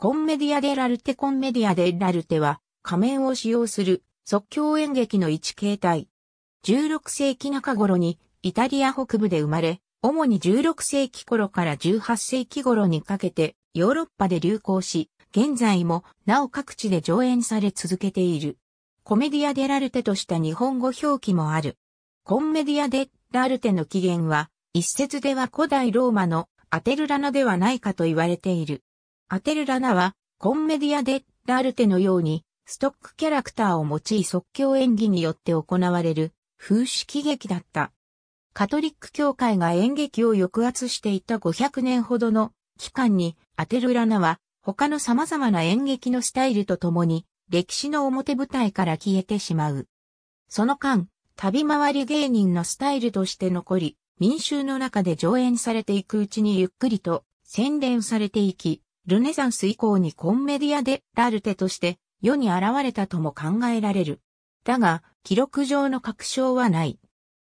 コンメディア・デ・ラルテ・コンメディア・デ・ラルテは仮面を使用する即興演劇の一形態。16世紀中頃にイタリア北部で生まれ、主に16世紀頃から18世紀頃にかけてヨーロッパで流行し、現在もなお各地で上演され続けている。コメディア・デ・ラルテとした日本語表記もある。コンメディア・デ・ラルテの起源は、一説では古代ローマのアテルラナではないかと言われている。アテルラナは、コンメディア・デ・ラルテのように、ストックキャラクターを用い即興演技によって行われる、風刺喜劇だった。カトリック教会が演劇を抑圧していた500年ほどの期間に、アテルラナは、他の様々な演劇のスタイルとともに、歴史の表舞台から消えてしまう。その間、旅回り芸人のスタイルとして残り、民衆の中で上演されていくうちにゆっくりと洗練されていき、ルネサンス以降にコンメディアでラルテとして世に現れたとも考えられる。だが、記録上の確証はない。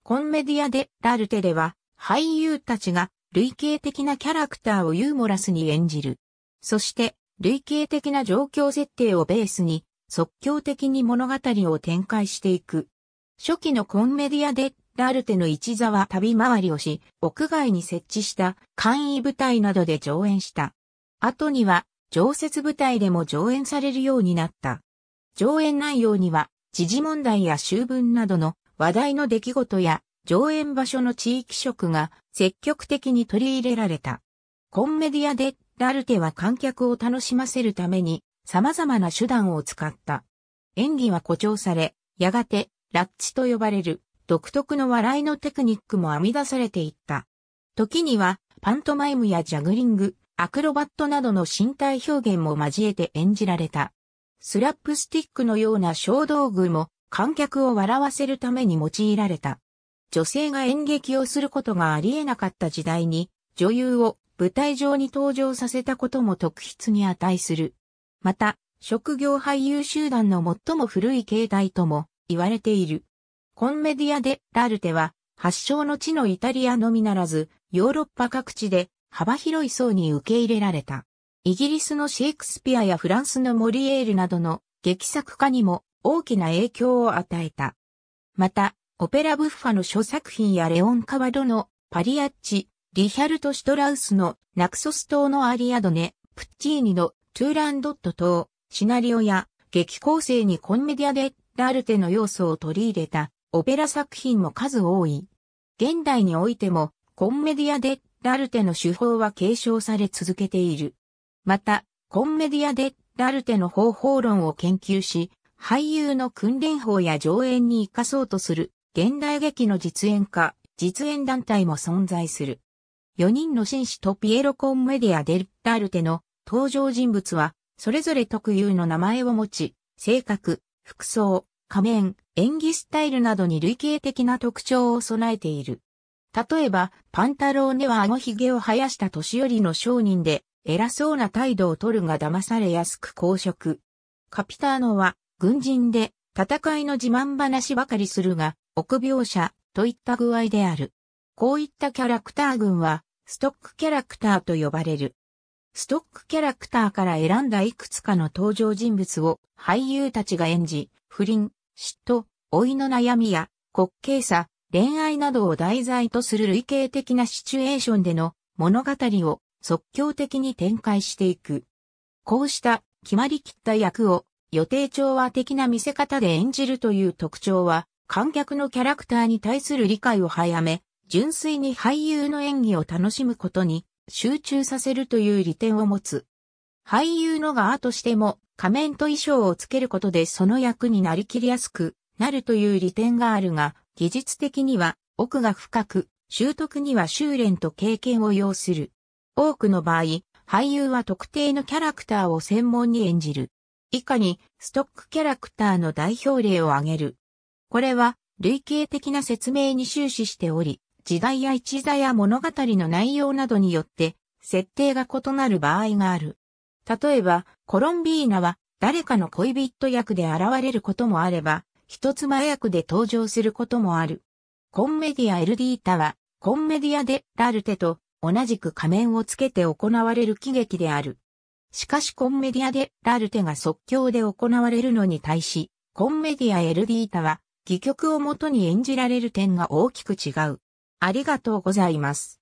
コンメディアでラルテでは、俳優たちが類型的なキャラクターをユーモラスに演じる。そして、類型的な状況設定をベースに、即興的に物語を展開していく。初期のコンメディアでラルテの一座は旅回りをし、屋外に設置した簡易舞台などで上演した。後には常設舞台でも上演されるようになった。上演内容には、時事問題や修文などの話題の出来事や上演場所の地域色が積極的に取り入れられた。コンメディアでラルテは観客を楽しませるために様々な手段を使った。演技は誇張され、やがてラッチと呼ばれる独特の笑いのテクニックも編み出されていった。時にはパントマイムやジャグリング、アクロバットなどの身体表現も交えて演じられた。スラップスティックのような小道具も観客を笑わせるために用いられた。女性が演劇をすることがありえなかった時代に女優を舞台上に登場させたことも特筆に値する。また、職業俳優集団の最も古い形態とも言われている。コンメディアでラルテは発祥の地のイタリアのみならず、ヨーロッパ各地で幅広い層に受け入れられた。イギリスのシェイクスピアやフランスのモリエールなどの劇作家にも大きな影響を与えた。また、オペラブッファの諸作品やレオン・カワドのパリアッチ、リヒャルト・シュトラウスのナクソス島のアリアドネ、プッチーニのトゥーランドット島、シナリオや劇構成にコンメディアでラルテの要素を取り入れたオペラ作品も数多い。現代においてもコンメディアでラルテの手法は継承され続けている。また、コンメディアでラルテの方法論を研究し、俳優の訓練法や上演に活かそうとする現代劇の実演家、実演団体も存在する。4人の紳士とピエロコンメディア・デル・ラルテの登場人物は、それぞれ特有の名前を持ち、性格、服装、仮面、演技スタイルなどに類型的な特徴を備えている。例えば、パンタローネは顎ひげを生やした年寄りの商人で、偉そうな態度を取るが騙されやすく公職。カピターノは、軍人で、戦いの自慢話ばかりするが、臆病者、といった具合である。こういったキャラクター群は、ストックキャラクターと呼ばれる。ストックキャラクターから選んだいくつかの登場人物を俳優たちが演じ、不倫、嫉妬、老いの悩みや滑稽さ、恋愛などを題材とする類型的なシチュエーションでの物語を即興的に展開していく。こうした決まりきった役を予定調和的な見せ方で演じるという特徴は観客のキャラクターに対する理解を早め、純粋に俳優の演技を楽しむことに集中させるという利点を持つ。俳優の側としても仮面と衣装をつけることでその役になりきりやすくなるという利点があるが、技術的には奥が深く、習得には修練と経験を要する。多くの場合、俳優は特定のキャラクターを専門に演じる。以下に、ストックキャラクターの代表例を挙げる。これは、類型的な説明に終始しており、時代や一座や物語の内容などによって、設定が異なる場合がある。例えば、コロンビーナは、誰かの恋人役で現れることもあれば、一つ前役で登場することもある。コンメディア・エルディータは、コンメディア・デ・ラルテと同じく仮面をつけて行われる喜劇である。しかしコンメディア・デ・ラルテが即興で行われるのに対し、コンメディア・エルディータは、戯曲をもとに演じられる点が大きく違う。ありがとうございます。